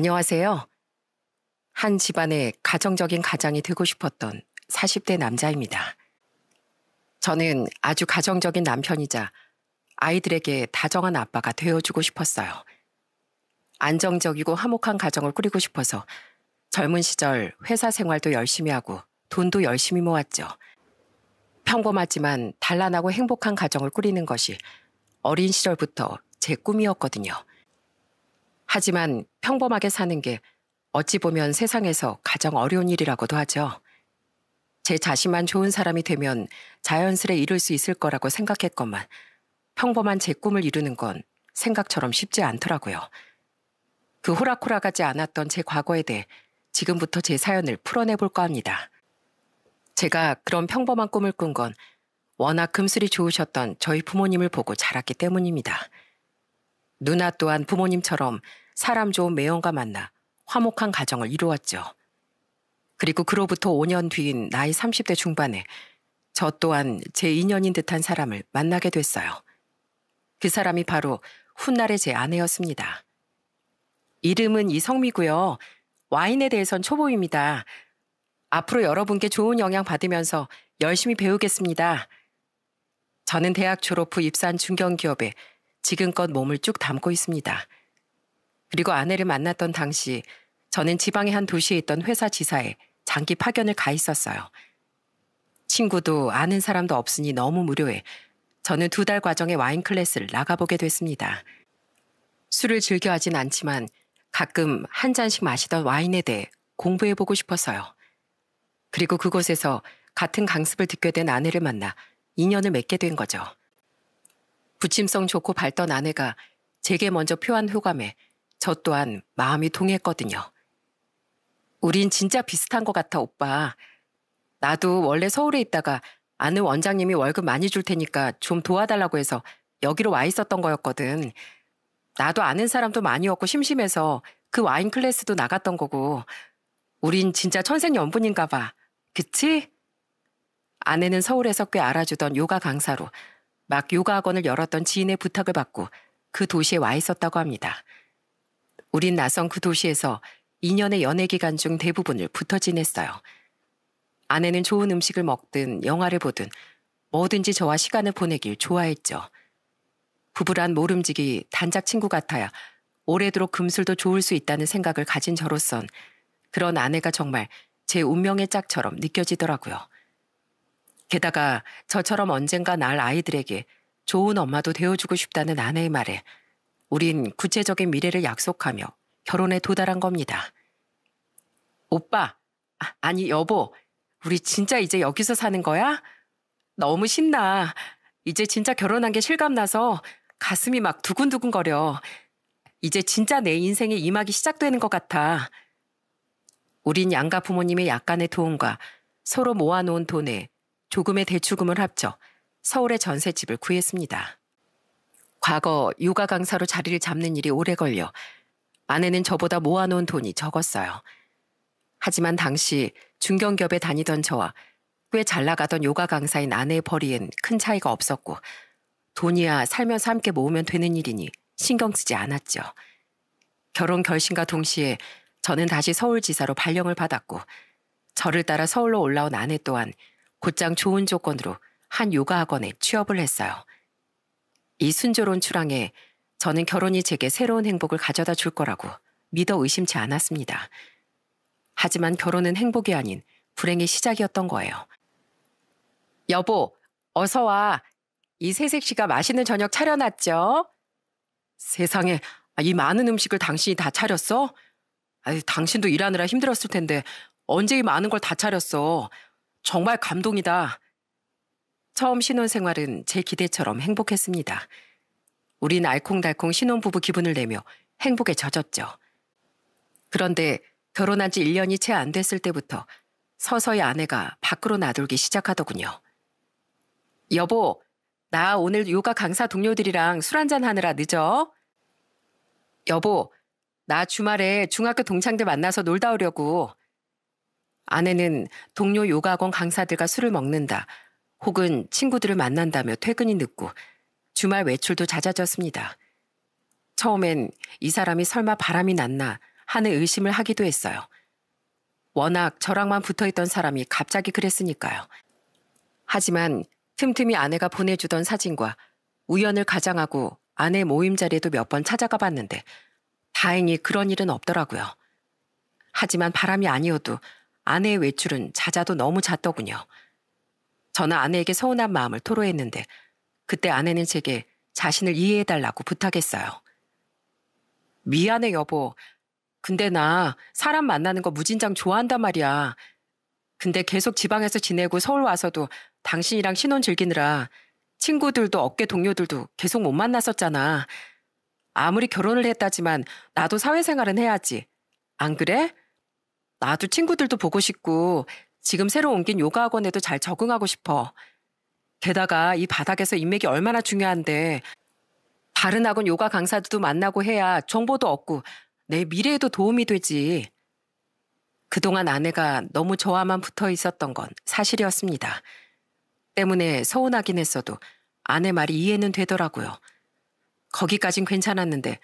안녕하세요. 한 집안의 가정적인 가장이 되고 싶었던 40대 남자입니다. 저는 아주 가정적인 남편이자 아이들에게 다정한 아빠가 되어주고 싶었어요. 안정적이고 화목한 가정을 꾸리고 싶어서 젊은 시절 회사 생활도 열심히 하고 돈도 열심히 모았죠. 평범하지만 단란하고 행복한 가정을 꾸리는 것이 어린 시절부터 제 꿈이었거든요. 하지만 평범하게 사는 게 어찌 보면 세상에서 가장 어려운 일이라고도 하죠. 제 자신만 좋은 사람이 되면 자연스레 이룰 수 있을 거라고 생각했건만 평범한 제 꿈을 이루는 건 생각처럼 쉽지 않더라고요. 그 호락호락하지 않았던 제 과거에 대해 지금부터 제 사연을 풀어내볼까 합니다. 제가 그런 평범한 꿈을 꾼 건 워낙 금슬이 좋으셨던 저희 부모님을 보고 자랐기 때문입니다. 누나 또한 부모님처럼 사람 좋은 매형과 만나 화목한 가정을 이루었죠. 그리고 그로부터 5년 뒤인 나이 30대 중반에 저 또한 제 인연인 듯한 사람을 만나게 됐어요. 그 사람이 바로 훗날의 제 아내였습니다. 이름은 이성미고요. 와인에 대해선 초보입니다. 앞으로 여러분께 좋은 영향 받으면서 열심히 배우겠습니다. 저는 대학 졸업 후 입사한 중견기업에 지금껏 몸을 쭉 담고 있습니다. 그리고 아내를 만났던 당시 저는 지방의 한 도시에 있던 회사 지사에 장기 파견을 가 있었어요. 친구도 아는 사람도 없으니 너무 무료해 저는 두 달 과정의 와인 클래스를 나가보게 됐습니다. 술을 즐겨 하진 않지만 가끔 한 잔씩 마시던 와인에 대해 공부해보고 싶었어요. 그리고 그곳에서 같은 강습을 듣게 된 아내를 만나 인연을 맺게 된 거죠. 부침성 좋고 밝던 아내가 제게 먼저 표한 호감에 저 또한 마음이 동했거든요. 우린 진짜 비슷한 것 같아, 오빠. 나도 원래 서울에 있다가 아는 원장님이 월급 많이 줄 테니까 좀 도와달라고 해서 여기로 와 있었던 거였거든. 나도 아는 사람도 많이 없고 심심해서 그 와인 클래스도 나갔던 거고. 우린 진짜 천생연분인가 봐. 그치? 아내는 서울에서 꽤 알아주던 요가 강사로 막 요가 학원을 열었던 지인의 부탁을 받고 그 도시에 와 있었다고 합니다. 우린 나선 그 도시에서 2년의 연애 기간 중 대부분을 붙어 지냈어요. 아내는 좋은 음식을 먹든 영화를 보든 뭐든지 저와 시간을 보내길 좋아했죠. 부부란 모름지기 단짝 친구 같아야 오래도록 금술도 좋을 수 있다는 생각을 가진 저로선 그런 아내가 정말 제 운명의 짝처럼 느껴지더라고요. 게다가 저처럼 언젠가 날 아이들에게 좋은 엄마도 되어주고 싶다는 아내의 말에 우린 구체적인 미래를 약속하며 결혼에 도달한 겁니다. 오빠, 아, 니 여보, 우리 진짜 이제 여기서 사는 거야? 너무 신나. 이제 진짜 결혼한 게 실감나서 가슴이 막 두근두근거려. 이제 진짜 내 인생에 임하기 시작되는 것 같아. 우린 양가 부모님의 약간의 도움과 서로 모아놓은 돈에 조금의 대출금을 합쳐 서울의 전셋집을 구했습니다. 과거 요가 강사로 자리를 잡는 일이 오래 걸려 아내는 저보다 모아놓은 돈이 적었어요. 하지만 당시 중견기업에 다니던 저와 꽤 잘 나가던 요가 강사인 아내의 벌이엔 큰 차이가 없었고 돈이야 살면서 함께 모으면 되는 일이니 신경 쓰지 않았죠. 결혼 결심과 동시에 저는 다시 서울지사로 발령을 받았고 저를 따라 서울로 올라온 아내 또한 곧장 좋은 조건으로 한 요가 학원에 취업을 했어요. 이 순조로운 출항에 저는 결혼이 제게 새로운 행복을 가져다 줄 거라고 믿어 의심치 않았습니다. 하지만 결혼은 행복이 아닌 불행의 시작이었던 거예요. 여보, 어서 와. 이 새색 씨가 맛있는 저녁 차려놨죠? 세상에, 아, 이 많은 음식을 당신이 다 차렸어? 아유, 당신도 일하느라 힘들었을 텐데 언제 이 많은 걸 다 차렸어? 정말 감동이다. 처음 신혼생활은 제 기대처럼 행복했습니다. 우린 알콩달콩 신혼부부 기분을 내며 행복에 젖었죠. 그런데 결혼한 지 1년이 채 안 됐을 때부터 서서히 아내가 밖으로 나돌기 시작하더군요. 여보, 나 오늘 요가 강사 동료들이랑 술 한잔 하느라 늦어? 여보, 나 주말에 중학교 동창들 만나서 놀다 오려고. 아내는 동료 요가학원 강사들과 술을 먹는다. 혹은 친구들을 만난다며 퇴근이 늦고 주말 외출도 잦아졌습니다. 처음엔 이 사람이 설마 바람이 났나 하는 의심을 하기도 했어요. 워낙 저랑만 붙어 있던 사람이 갑자기 그랬으니까요. 하지만 틈틈이 아내가 보내주던 사진과 우연을 가장하고 아내 모임 자리에도 몇 번 찾아가 봤는데 다행히 그런 일은 없더라고요. 하지만 바람이 아니어도 아내의 외출은 잦아도 너무 잦더군요. 저는 아내에게 서운한 마음을 토로했는데 그때 아내는 제게 자신을 이해해달라고 부탁했어요. 미안해, 여보. 근데 나 사람 만나는 거 무진장 좋아한단 말이야. 근데 계속 지방에서 지내고 서울 와서도 당신이랑 신혼 즐기느라 친구들도 업계 동료들도 계속 못 만났었잖아. 아무리 결혼을 했다지만 나도 사회생활은 해야지. 안 그래? 나도 친구들도 보고 싶고 지금 새로 옮긴 요가 학원에도 잘 적응하고 싶어. 게다가 이 바닥에서 인맥이 얼마나 중요한데 다른 학원 요가 강사들도 만나고 해야 정보도 얻고 내 미래에도 도움이 되지. 그동안 아내가 너무 저와만 붙어 있었던 건 사실이었습니다. 때문에 서운하긴 했어도 아내 말이 이해는 되더라고요. 거기까진 괜찮았는데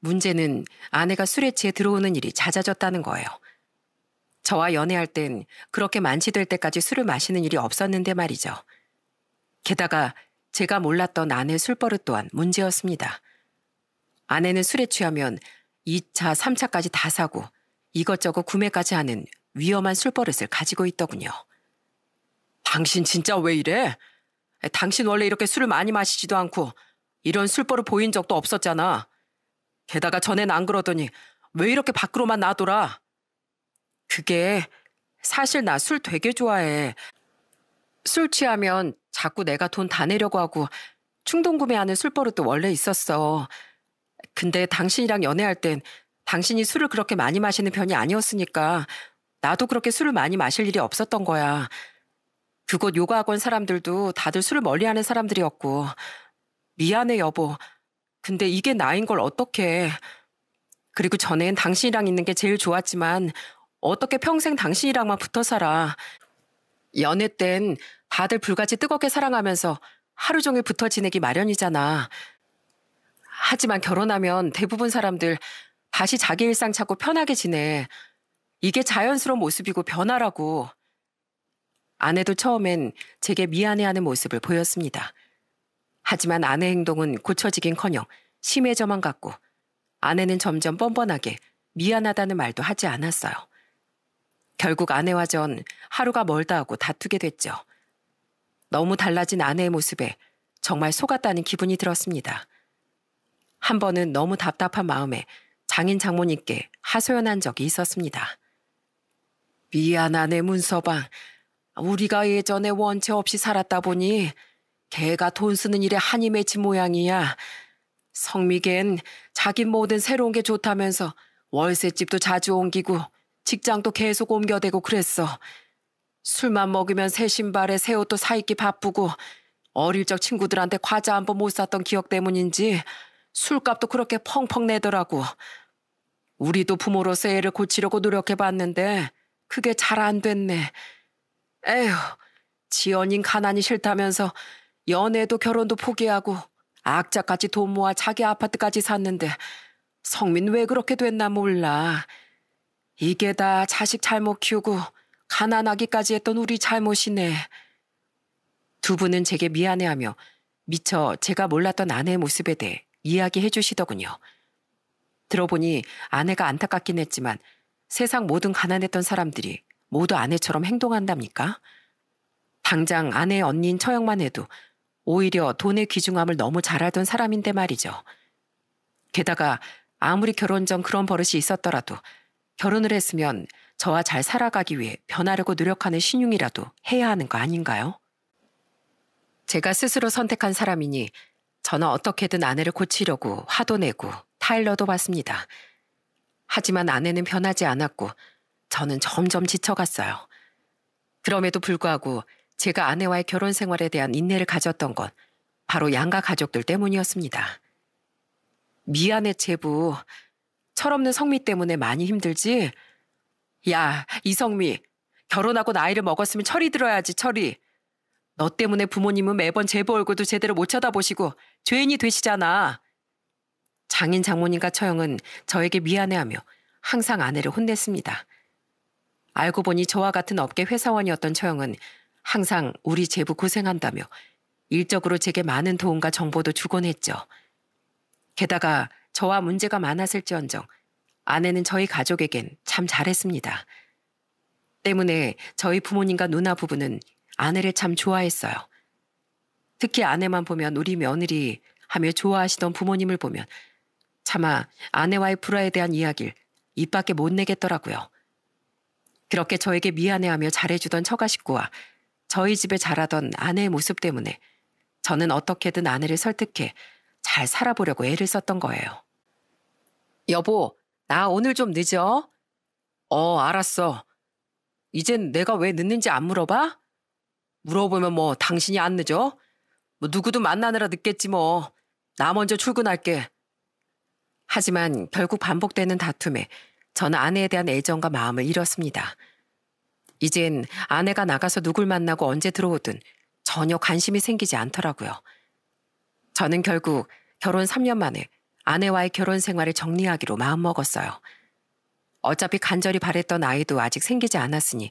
문제는 아내가 술에 취해 들어오는 일이 잦아졌다는 거예요. 저와 연애할 땐 그렇게 만취될 때까지 술을 마시는 일이 없었는데 말이죠. 게다가 제가 몰랐던 아내 술버릇 또한 문제였습니다. 아내는 술에 취하면 2차, 3차까지 다 사고 이것저것 구매까지 하는 위험한 술버릇을 가지고 있더군요. 당신 진짜 왜 이래? 당신 원래 이렇게 술을 많이 마시지도 않고 이런 술버릇 보인 적도 없었잖아. 게다가 전엔 안 그러더니 왜 이렇게 밖으로만 나돌라 그게 사실 나 술 되게 좋아해. 술 취하면 자꾸 내가 돈 다 내려고 하고 충동 구매하는 술 버릇도 원래 있었어. 근데 당신이랑 연애할 땐 당신이 술을 그렇게 많이 마시는 편이 아니었으니까 나도 그렇게 술을 많이 마실 일이 없었던 거야. 그곳 요가 학원 사람들도 다들 술을 멀리 하는 사람들이었고. 미안해, 여보. 근데 이게 나인 걸 어떡해. 그리고 전엔 당신이랑 있는 게 제일 좋았지만 어떻게 평생 당신이랑만 붙어 살아. 연애 땐 다들 불같이 뜨겁게 사랑하면서 하루 종일 붙어 지내기 마련이잖아. 하지만 결혼하면 대부분 사람들 다시 자기 일상 찾고 편하게 지내. 이게 자연스러운 모습이고 변화라고. 아내도 처음엔 제게 미안해하는 모습을 보였습니다. 하지만 아내 행동은 고쳐지긴커녕 심해져만 갔고 아내는 점점 뻔뻔하게 미안하다는 말도 하지 않았어요. 결국 아내와 전 하루가 멀다 하고 다투게 됐죠. 너무 달라진 아내의 모습에 정말 속았다는 기분이 들었습니다. 한 번은 너무 답답한 마음에 장인 장모님께 하소연한 적이 있었습니다. 미안하네 문서방. 우리가 예전에 원체 없이 살았다 보니 개가 돈 쓰는 일에 한이 맺힌 모양이야. 성미개 자기 모든 새로운 게 좋다면서 월세집도 자주 옮기고 직장도 계속 옮겨대고 그랬어. 술만 먹으면 새 신발에 새 옷도 사 입기 바쁘고 어릴 적 친구들한테 과자 한 번 못 샀던 기억 때문인지 술값도 그렇게 펑펑 내더라고. 우리도 부모로서 애를 고치려고 노력해봤는데 그게 잘 안 됐네. 에휴, 지연인 가난이 싫다면서 연애도 결혼도 포기하고 악자까지 돈 모아 자기 아파트까지 샀는데 성민 왜 그렇게 됐나 몰라. 이게 다 자식 잘못 키우고 가난하기까지 했던 우리 잘못이네. 두 분은 제게 미안해하며 미처 제가 몰랐던 아내의 모습에 대해 이야기해 주시더군요. 들어보니 아내가 안타깝긴 했지만 세상 모든 가난했던 사람들이 모두 아내처럼 행동한답니까? 당장 아내의 언니인 처형만 해도 오히려 돈의 귀중함을 너무 잘 알던 사람인데 말이죠. 게다가 아무리 결혼 전 그런 버릇이 있었더라도 결혼을 했으면 저와 잘 살아가기 위해 변하려고 노력하는 신용이라도 해야 하는 거 아닌가요? 제가 스스로 선택한 사람이니 저는 어떻게든 아내를 고치려고 화도 내고 타일러도 봤습니다 하지만 아내는 변하지 않았고 저는 점점 지쳐갔어요. 그럼에도 불구하고 제가 아내와의 결혼 생활에 대한 인내를 가졌던 건 바로 양가 가족들 때문이었습니다. 미안해, 제부. 철없는 성미 때문에 많이 힘들지? 야, 이성미. 결혼하고 나이를 먹었으면 철이 들어야지, 철이. 너 때문에 부모님은 매번 제보 얼굴도 제대로 못 쳐다보시고 죄인이 되시잖아. 장인 장모님과 처형은 저에게 미안해하며 항상 아내를 혼냈습니다. 알고 보니 저와 같은 업계 회사원이었던 처형은 항상 우리 제부 고생한다며 일적으로 제게 많은 도움과 정보도 주곤 했죠. 게다가 저와 문제가 많았을지언정 아내는 저희 가족에겐 참 잘했습니다. 때문에 저희 부모님과 누나 부부는 아내를 참 좋아했어요. 특히 아내만 보면 우리 며느리 하며 좋아하시던 부모님을 보면 차마 아내와의 불화에 대한 이야기를 입 밖에 못 내겠더라고요. 그렇게 저에게 미안해하며 잘해주던 처가 식구와 저희 집에 자라던 아내의 모습 때문에 저는 어떻게든 아내를 설득해 잘 살아보려고 애를 썼던 거예요. 여보, 나 오늘 좀 늦어? 어, 알았어. 이젠 내가 왜 늦는지 안 물어봐? 물어보면 뭐 당신이 안 늦어? 뭐 누구도 만나느라 늦겠지 뭐. 나 먼저 출근할게. 하지만 결국 반복되는 다툼에 저는 아내에 대한 애정과 마음을 잃었습니다. 이젠 아내가 나가서 누굴 만나고 언제 들어오든 전혀 관심이 생기지 않더라고요. 저는 결국 결혼 3년 만에 아내와의 결혼 생활을 정리하기로 마음먹었어요. 어차피 간절히 바랬던 아이도 아직 생기지 않았으니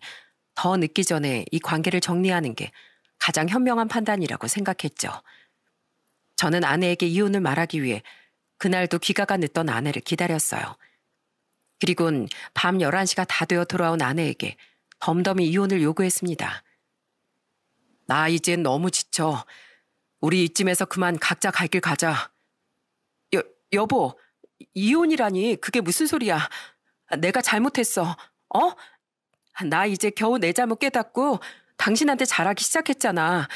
더 늦기 전에 이 관계를 정리하는 게 가장 현명한 판단이라고 생각했죠. 저는 아내에게 이혼을 말하기 위해 그날도 귀가가 늦던 아내를 기다렸어요. 그리곤 밤 11시가 다 되어 돌아온 아내에게 덤덤히 이혼을 요구했습니다. 나 이젠 너무 지쳐. 우리 이쯤에서 그만 각자 갈 길 가자. 여, 여보, 이혼이라니 그게 무슨 소리야. 내가 잘못했어. 어? 나 이제 겨우 내 잘못 깨닫고 당신한테 잘하기 시작했잖아.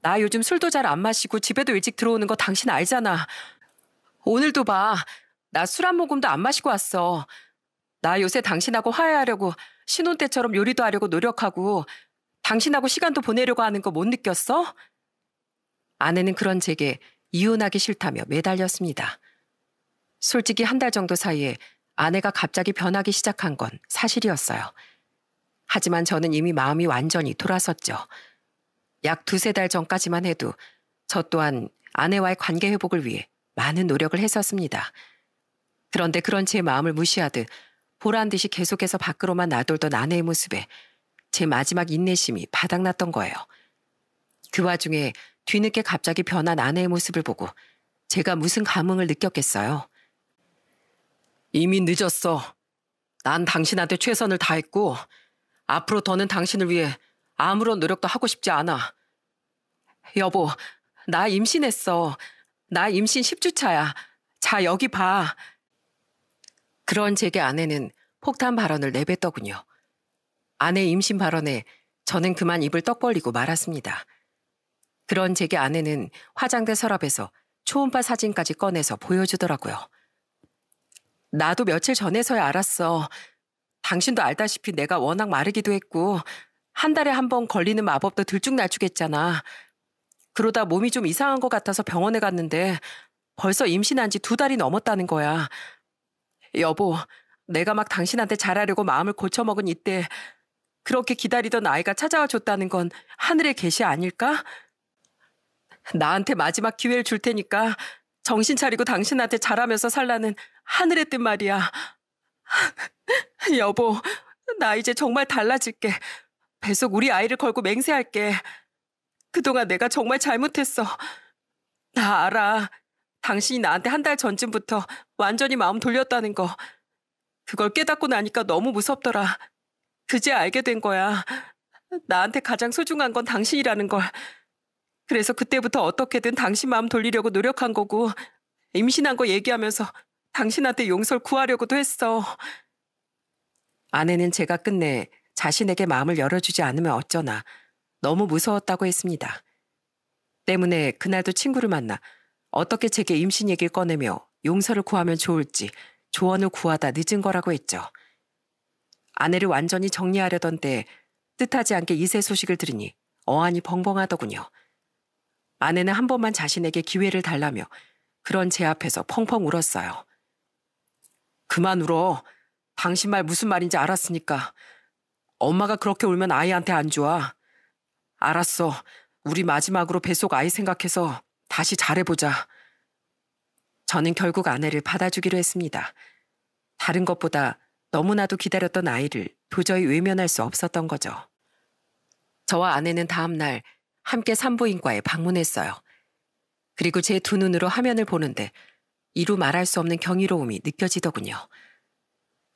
나 요즘 술도 잘 안 마시고 집에도 일찍 들어오는 거 당신 알잖아. 오늘도 봐. 나 술 한 모금도 안 마시고 왔어. 나 요새 당신하고 화해하려고 신혼 때처럼 요리도 하려고 노력하고 당신하고 시간도 보내려고 하는 거 못 느꼈어? 아내는 그런 제게 이혼하기 싫다며 매달렸습니다. 솔직히 한 달 정도 사이에 아내가 갑자기 변하기 시작한 건 사실이었어요. 하지만 저는 이미 마음이 완전히 돌아섰죠. 약 두세 달 전까지만 해도 저 또한 아내와의 관계 회복을 위해 많은 노력을 했었습니다. 그런데 그런 제 마음을 무시하듯 보란 듯이 계속해서 밖으로만 나돌던 아내의 모습에 제 마지막 인내심이 바닥났던 거예요. 그 와중에 뒤늦게 갑자기 변한 아내의 모습을 보고 제가 무슨 감흥을 느꼈겠어요. 이미 늦었어. 난 당신한테 최선을 다했고 앞으로 더는 당신을 위해 아무런 노력도 하고 싶지 않아. 여보, 나 임신했어. 나 임신 10주 차야. 자, 여기 봐. 그런 제게 아내는 폭탄 발언을 내뱉더군요. 아내 임신 발언에 저는 그만 입을 떡 벌리고 말았습니다. 그런 제게 아내는 화장대 서랍에서 초음파 사진까지 꺼내서 보여주더라고요. 나도 며칠 전에서야 알았어. 당신도 알다시피 내가 워낙 마르기도 했고 한 달에 한 번 걸리는 마법도 들쭉날쭉했잖아. 그러다 몸이 좀 이상한 것 같아서 병원에 갔는데 벌써 임신한 지 두 달이 넘었다는 거야. 여보, 내가 막 당신한테 잘하려고 마음을 고쳐먹은 이때 그렇게 기다리던 아이가 찾아와 줬다는 건 하늘의 계시 아닐까? 나한테 마지막 기회를 줄 테니까 정신 차리고 당신한테 잘하면서 살라는 하늘의 뜻 말이야. 여보, 나 이제 정말 달라질게. 배속 우리 아이를 걸고 맹세할게. 그동안 내가 정말 잘못했어. 나 알아. 당신이 나한테 한 달 전쯤부터 완전히 마음 돌렸다는 거. 그걸 깨닫고 나니까 너무 무섭더라. 그제 알게 된 거야. 나한테 가장 소중한 건 당신이라는 걸. 그래서 그때부터 어떻게든 당신 마음 돌리려고 노력한 거고 임신한 거 얘기하면서 당신한테 용서를 구하려고도 했어. 아내는 제가 끝내 자신에게 마음을 열어주지 않으면 어쩌나 너무 무서웠다고 했습니다. 때문에 그날도 친구를 만나 어떻게 제게 임신 얘기를 꺼내며 용서를 구하면 좋을지 조언을 구하다 늦은 거라고 했죠. 아내를 완전히 정리하려던 때 뜻하지 않게 이세 소식을 들으니 어안이 벙벙하더군요. 아내는 한 번만 자신에게 기회를 달라며 그런 제 앞에서 펑펑 울었어요. 그만 울어. 당신 말 무슨 말인지 알았으니까. 엄마가 그렇게 울면 아이한테 안 좋아. 알았어. 우리 마지막으로 뱃속 아이 생각해서 다시 잘해보자. 저는 결국 아내를 받아주기로 했습니다. 다른 것보다 너무나도 기다렸던 아이를 도저히 외면할 수 없었던 거죠. 저와 아내는 다음날 함께 산부인과에 방문했어요. 그리고 제 두 눈으로 화면을 보는데 이루 말할 수 없는 경이로움이 느껴지더군요.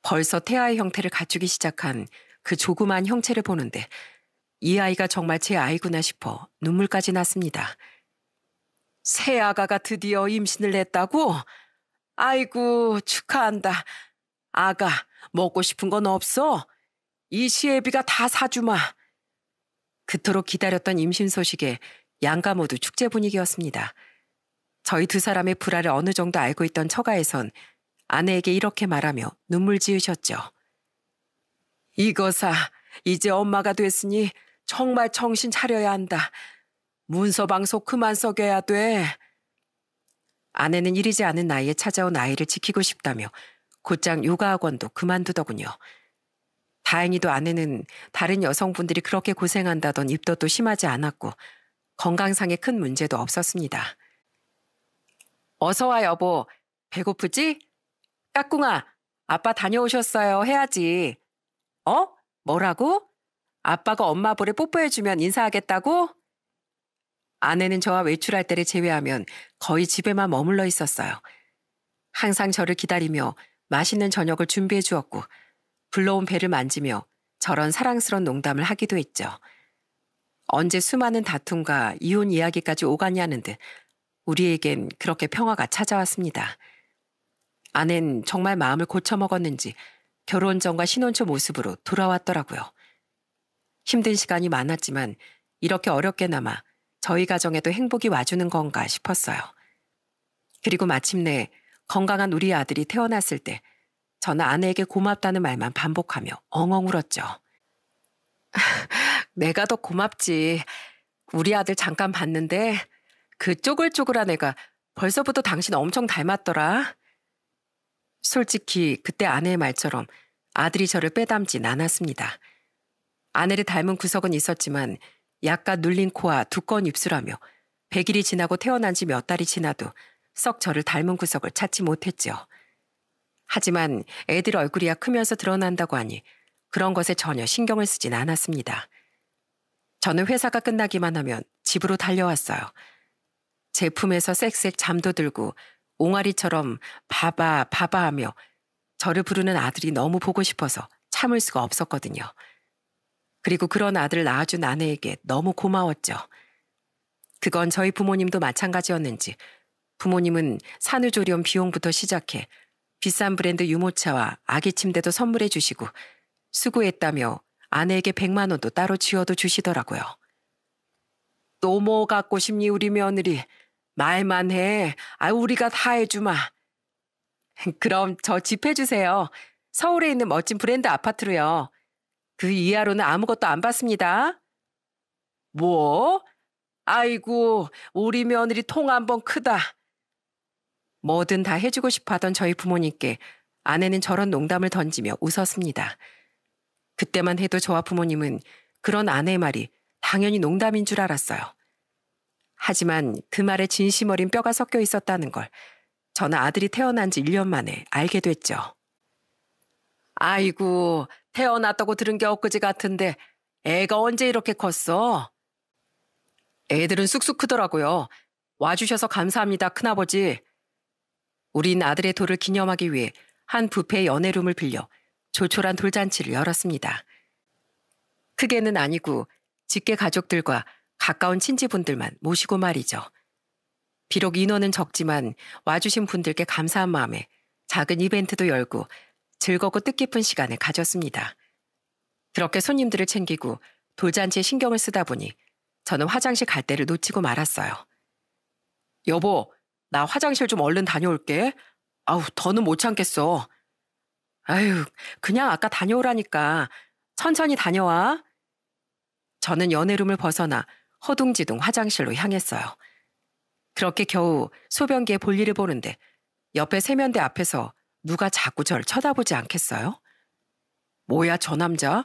벌써 태아의 형태를 갖추기 시작한 그 조그만 형체를 보는데 이 아이가 정말 제 아이구나 싶어 눈물까지 났습니다. 새 아가가 드디어 임신을 했다고? 아이고, 축하한다. 아가, 먹고 싶은 건 없어? 이 시애비가 다 사주마. 그토록 기다렸던 임신 소식에 양가 모두 축제 분위기였습니다. 저희 두 사람의 불화를 어느 정도 알고 있던 처가에선 아내에게 이렇게 말하며 눈물 지으셨죠. 이거사, 이제 엄마가 됐으니 정말 정신 차려야 한다. 문서 방석 그만 썩여야 돼. 아내는 이르지 않은 나이에 찾아온 아이를 지키고 싶다며 곧장 요가 학원도 그만두더군요. 다행히도 아내는 다른 여성분들이 그렇게 고생한다던 입덧도 심하지 않았고 건강상의 큰 문제도 없었습니다. 어서와 여보. 배고프지? 까꿍아, 아빠 다녀오셨어요. 해야지. 어? 뭐라고? 아빠가 엄마 볼에 뽀뽀해주면 인사하겠다고? 아내는 저와 외출할 때를 제외하면 거의 집에만 머물러 있었어요. 항상 저를 기다리며 맛있는 저녁을 준비해 주었고 불러온 배를 만지며 저런 사랑스런 농담을 하기도 했죠. 언제 수많은 다툼과 이혼 이야기까지 오가냐는 듯 우리에겐 그렇게 평화가 찾아왔습니다. 아는 정말 마음을 고쳐먹었는지 결혼 전과 신혼 초 모습으로 돌아왔더라고요. 힘든 시간이 많았지만 이렇게 어렵게나마 저희 가정에도 행복이 와주는 건가 싶었어요. 그리고 마침내 건강한 우리 아들이 태어났을 때 저는 아내에게 고맙다는 말만 반복하며 엉엉 울었죠. 내가 더 고맙지. 우리 아들 잠깐 봤는데 그 쪼글쪼글한 애가 벌써부터 당신 엄청 닮았더라. 솔직히 그때 아내의 말처럼 아들이 저를 빼닮진 않았습니다. 아내를 닮은 구석은 있었지만 약간 눌린 코와 두꺼운 입술하며 100일이 지나고 태어난 지 몇 달이 지나도 썩 저를 닮은 구석을 찾지 못했지요 하지만 애들 얼굴이야 크면서 드러난다고 하니 그런 것에 전혀 신경을 쓰진 않았습니다. 저는 회사가 끝나기만 하면 집으로 달려왔어요. 제품에서 쌕쌕 잠도 들고 옹알이처럼 바바 바바 하며 저를 부르는 아들이 너무 보고 싶어서 참을 수가 없었거든요. 그리고 그런 아들을 낳아준 아내에게 너무 고마웠죠. 그건 저희 부모님도 마찬가지였는지 부모님은 산후조리원 비용부터 시작해 비싼 브랜드 유모차와 아기 침대도 선물해 주시고 수고했다며 아내에게 백만 원도 따로 지어도 주시더라고요. 또 뭐 갖고 싶니 우리 며느리. 말만 해. 아 우리가 다 해주마. 그럼 저 집해 주세요. 서울에 있는 멋진 브랜드 아파트로요. 그 이하로는 아무것도 안 받습니다. 뭐? 아이고, 우리 며느리 통 한 번 크다. 뭐든 다 해주고 싶어 하던 저희 부모님께 아내는 저런 농담을 던지며 웃었습니다. 그때만 해도 저와 부모님은 그런 아내의 말이 당연히 농담인 줄 알았어요. 하지만 그 말에 진심 어린 뼈가 섞여 있었다는 걸 저는 아들이 태어난 지 1년 만에 알게 됐죠. 아이고, 태어났다고 들은 게 엊그제 같은데 애가 언제 이렇게 컸어? 애들은 쑥쑥 크더라고요. 와주셔서 감사합니다, 큰아버지. 우린 아들의 돌을 기념하기 위해 한 부페 연애룸을 빌려 조촐한 돌잔치를 열었습니다. 크게는 아니고 직계 가족들과 가까운 친지분들만 모시고 말이죠. 비록 인원은 적지만 와주신 분들께 감사한 마음에 작은 이벤트도 열고 즐겁고 뜻깊은 시간을 가졌습니다. 그렇게 손님들을 챙기고 돌잔치에 신경을 쓰다 보니 저는 화장실 갈 때를 놓치고 말았어요. 여보, 나 화장실 좀 얼른 다녀올게. 아우, 더는 못 참겠어. 아유, 그냥 아까 다녀오라니까. 천천히 다녀와. 저는 연애룸을 벗어나 허둥지둥 화장실로 향했어요. 그렇게 겨우 소변기에 볼일을 보는데 옆에 세면대 앞에서 누가 자꾸 절 쳐다보지 않겠어요? 뭐야, 저 남자?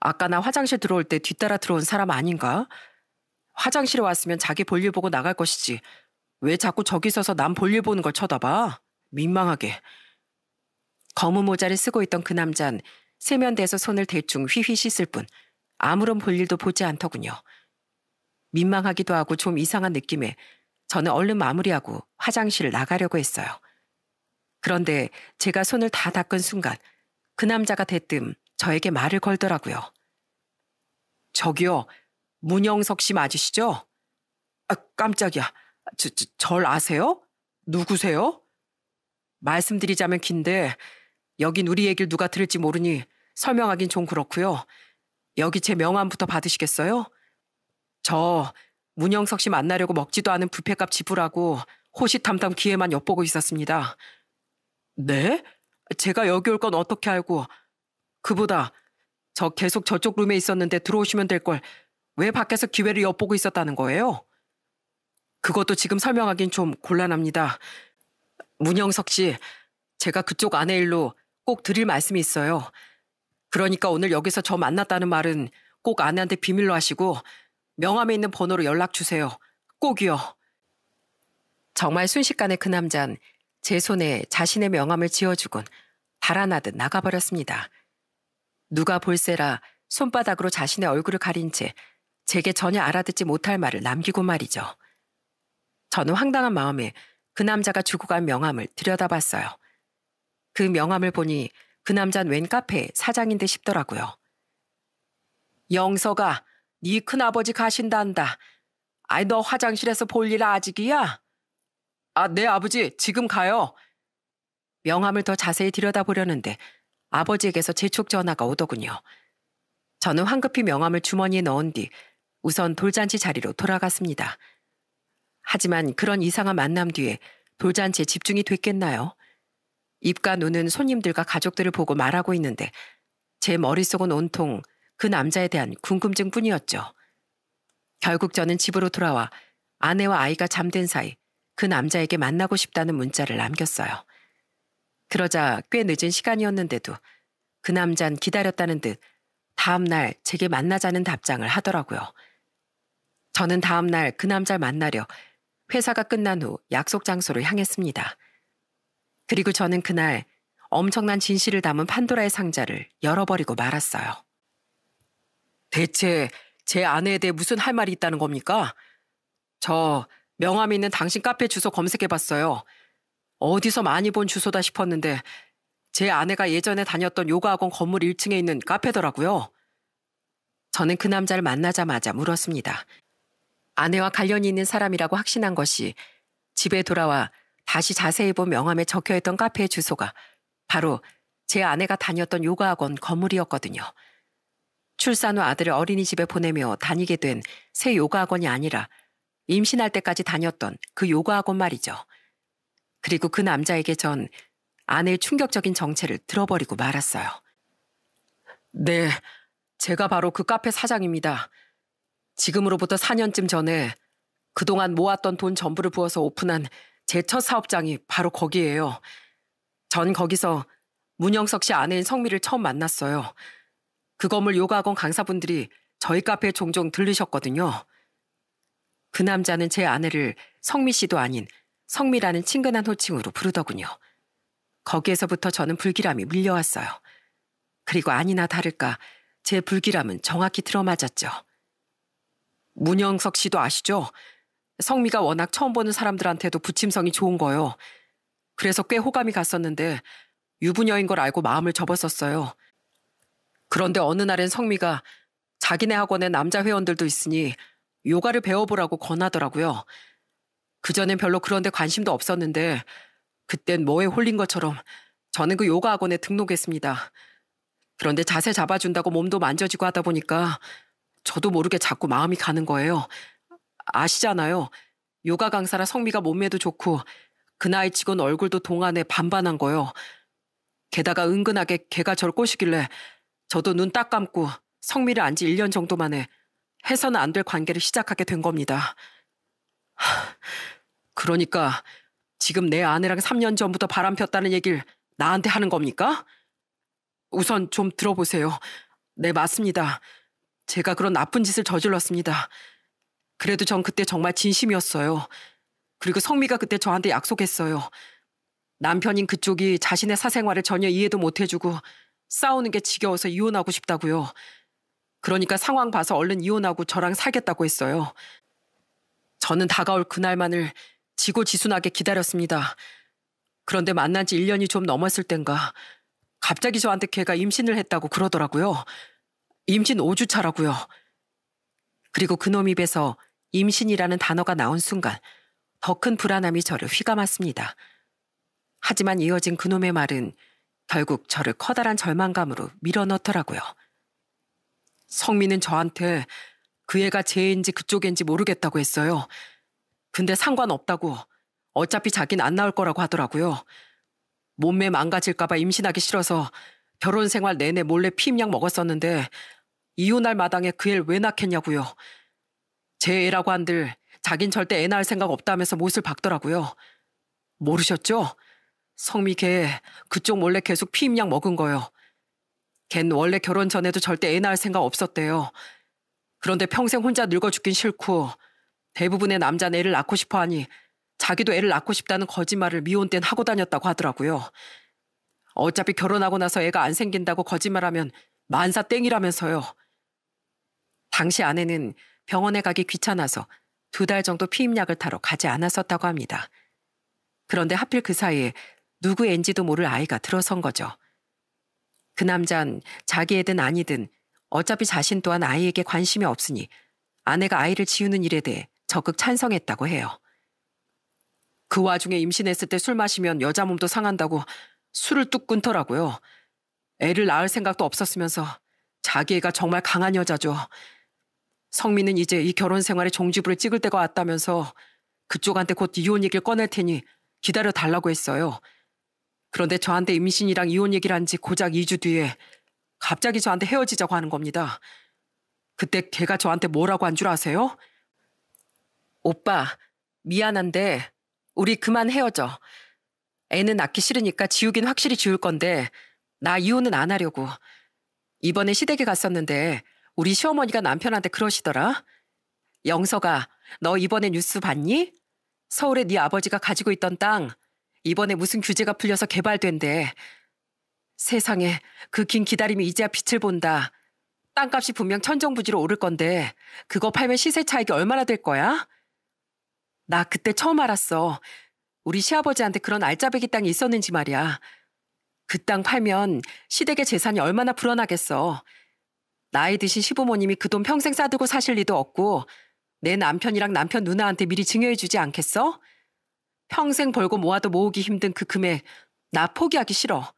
아까 나 화장실 들어올 때 뒤따라 들어온 사람 아닌가? 화장실에 왔으면 자기 볼일 보고 나갈 것이지. 왜 자꾸 저기 서서 남 볼일 보는 걸 쳐다봐? 민망하게. 검은 모자를 쓰고 있던 그 남잔 세면대에서 손을 대충 휘휘 씻을 뿐 아무런 볼일도 보지 않더군요. 민망하기도 하고 좀 이상한 느낌에 저는 얼른 마무리하고 화장실을 나가려고 했어요. 그런데 제가 손을 다 닦은 순간 그 남자가 대뜸 저에게 말을 걸더라고요. 저기요, 문영석 씨 맞으시죠? 아, 깜짝이야. 아, 저, 저, 절 아세요? 누구세요? 말씀드리자면 긴데 여긴 우리 얘길 누가 들을지 모르니 설명하긴 좀 그렇고요. 여기 제 명함부터 받으시겠어요? 저 문영석 씨 만나려고 먹지도 않은 부페값 지불하고 호시탐탐 기회만 엿보고 있었습니다. 네? 제가 여기 올 건 어떻게 알고 그보다 저 계속 저쪽 룸에 있었는데 들어오시면 될 걸 왜 밖에서 기회를 엿보고 있었다는 거예요? 그것도 지금 설명하긴 좀 곤란합니다. 문영석 씨, 제가 그쪽 아내 일로 꼭 드릴 말씀이 있어요. 그러니까 오늘 여기서 저 만났다는 말은 꼭 아내한테 비밀로 하시고 명함에 있는 번호로 연락 주세요. 꼭이요. 정말 순식간에 그 남잔 제 손에 자신의 명함을 지어주곤 달아나듯 나가버렸습니다. 누가 볼세라 손바닥으로 자신의 얼굴을 가린 채 제게 전혀 알아듣지 못할 말을 남기고 말이죠. 저는 황당한 마음에 그 남자가 주고 간 명함을 들여다봤어요. 그 명함을 보니 그 남잔 웬 카페 사장인데 싶더라고요. 영서가 네 큰아버지 가신단다. 아이 너 화장실에서 볼 일 아직이야? 아, 네 아버지 지금 가요. 명함을 더 자세히 들여다보려는데 아버지에게서 재촉 전화가 오더군요. 저는 황급히 명함을 주머니에 넣은 뒤 우선 돌잔치 자리로 돌아갔습니다. 하지만 그런 이상한 만남 뒤에 돌잔치에 집중이 됐겠나요? 입과 눈은 손님들과 가족들을 보고 말하고 있는데 제 머릿속은 온통 그 남자에 대한 궁금증 뿐이었죠. 결국 저는 집으로 돌아와 아내와 아이가 잠든 사이 그 남자에게 만나고 싶다는 문자를 남겼어요. 그러자 꽤 늦은 시간이었는데도 그 남잔 기다렸다는 듯 다음날 제게 만나자는 답장을 하더라고요. 저는 다음날 그 남자를 만나려 회사가 끝난 후 약속 장소로 향했습니다. 그리고 저는 그날 엄청난 진실을 담은 판도라의 상자를 열어버리고 말았어요. 대체 제 아내에 대해 무슨 할 말이 있다는 겁니까? 저 명함이 있는 당신 카페 주소 검색해봤어요. 어디서 많이 본 주소다 싶었는데 제 아내가 예전에 다녔던 요가학원 건물 1층에 있는 카페더라고요. 저는 그 남자를 만나자마자 물었습니다. 아내와 관련이 있는 사람이라고 확신한 것이 집에 돌아와 다시 자세히 본 명함에 적혀있던 카페의 주소가 바로 제 아내가 다녔던 요가학원 건물이었거든요. 출산 후 아들을 어린이집에 보내며 다니게 된 새 요가학원이 아니라 임신할 때까지 다녔던 그 요가학원 말이죠. 그리고 그 남자에게 전 아내의 충격적인 정체를 들어버리고 말았어요. 네, 제가 바로 그 카페 사장입니다. 지금으로부터 4년쯤 전에 그동안 모았던 돈 전부를 부어서 오픈한 제 첫 사업장이 바로 거기예요. 전 거기서 문영석 씨 아내인 성미를 처음 만났어요. 그 건물 요가학원 강사분들이 저희 카페에 종종 들르셨거든요. 그 남자는 제 아내를 성미 씨도 아닌 성미라는 친근한 호칭으로 부르더군요. 거기에서부터 저는 불길함이 밀려왔어요. 그리고 아니나 다를까 제 불길함은 정확히 들어맞았죠. 문영석 씨도 아시죠? 성미가 워낙 처음 보는 사람들한테도 부침성이 좋은 거요. 그래서 꽤 호감이 갔었는데 유부녀인 걸 알고 마음을 접었었어요. 그런데 어느 날엔 성미가 자기네 학원에 남자 회원들도 있으니 요가를 배워보라고 권하더라고요. 그전엔 별로 그런데 관심도 없었는데 그땐 뭐에 홀린 것처럼 저는 그 요가 학원에 등록했습니다. 그런데 자세 잡아준다고 몸도 만져지고 하다 보니까 저도 모르게 자꾸 마음이 가는 거예요. 아시잖아요. 요가 강사라 성미가 몸매도 좋고 그 나이 치곤 얼굴도 동안에 반반한 거요. 게다가 은근하게 걔가 절 꼬시길래 저도 눈 딱 감고 성미를 안 지 1년 정도 만에 해서는 안 될 관계를 시작하게 된 겁니다. 그러니까 지금 내 아내랑 3년 전부터 바람 폈다는 얘기를 나한테 하는 겁니까? 우선 좀 들어보세요. 네, 맞습니다. 제가 그런 나쁜 짓을 저질렀습니다. 그래도 전 그때 정말 진심이었어요. 그리고 성미가 그때 저한테 약속했어요. 남편인 그쪽이 자신의 사생활을 전혀 이해도 못해주고 싸우는 게 지겨워서 이혼하고 싶다고요. 그러니까 상황 봐서 얼른 이혼하고 저랑 살겠다고 했어요. 저는 다가올 그날만을 지고지순하게 기다렸습니다. 그런데 만난 지 1년이 좀 넘었을 땐가 갑자기 저한테 걔가 임신을 했다고 그러더라고요. 임신 5주 차라고요. 그리고 그놈 입에서 임신이라는 단어가 나온 순간 더 큰 불안함이 저를 휘감았습니다. 하지만 이어진 그놈의 말은 결국 저를 커다란 절망감으로 밀어넣더라고요. 성민은 저한테 그 애가 쟤인지 그쪽인지 모르겠다고 했어요. 근데 상관없다고 어차피 자긴 안 나올 거라고 하더라고요. 몸매 망가질까봐 임신하기 싫어서 결혼 생활 내내 몰래 피임약 먹었었는데 이혼할 마당에 그 애를 왜 낳겠냐고요. 제 애라고 한들 자긴 절대 애 낳을 생각 없다면서 못을 박더라고요. 모르셨죠? 성미 걔 그쪽 몰래 계속 피임약 먹은 거요. 걘 원래 결혼 전에도 절대 애 낳을 생각 없었대요. 그런데 평생 혼자 늙어 죽긴 싫고 대부분의 남자는 애를 낳고 싶어 하니 자기도 애를 낳고 싶다는 거짓말을 미혼 땐 하고 다녔다고 하더라고요. 어차피 결혼하고 나서 애가 안 생긴다고 거짓말하면 만사 땡이라면서요. 당시 아내는 병원에 가기 귀찮아서 두 달 정도 피임약을 타러 가지 않았었다고 합니다. 그런데 하필 그 사이에 누구 인지도 모를 아이가 들어선 거죠. 그 남잔 자기 애든 아니든 어차피 자신 또한 아이에게 관심이 없으니 아내가 아이를 지우는 일에 대해 적극 찬성했다고 해요. 그 와중에 임신했을 때 술 마시면 여자 몸도 상한다고 술을 뚝 끊더라고요. 애를 낳을 생각도 없었으면서 자기 애가 정말 강한 여자죠. 성민은 이제 이 결혼 생활의 종지부를 찍을 때가 왔다면서 그쪽한테 곧 이혼 얘기를 꺼낼 테니 기다려 달라고 했어요. 그런데 저한테 임신이랑 이혼 얘기를 한 지 고작 2주 뒤에 갑자기 저한테 헤어지자고 하는 겁니다. 그때 걔가 저한테 뭐라고 한 줄 아세요? 오빠, 미안한데 우리 그만 헤어져. 애는 낳기 싫으니까 지우긴 확실히 지울 건데 나 이혼은 안 하려고. 이번에 시댁에 갔었는데 우리 시어머니가 남편한테 그러시더라. 영서가 너 이번에 뉴스 봤니? 서울에 네 아버지가 가지고 있던 땅 이번에 무슨 규제가 풀려서 개발된대. 세상에 그 긴 기다림이 이제야 빛을 본다. 땅값이 분명 천정부지로 오를 건데 그거 팔면 시세 차익이 얼마나 될 거야? 나 그때 처음 알았어. 우리 시아버지한테 그런 알짜배기 땅이 있었는지 말이야. 그 땅 팔면 시댁의 재산이 얼마나 불어나겠어. 나이 드신 시부모님이 그 돈 평생 싸두고 사실 리도 없고 내 남편이랑 남편 누나한테 미리 증여해주지 않겠어? 평생 벌고 모아도 모으기 힘든 그 금액 나 포기하기 싫어.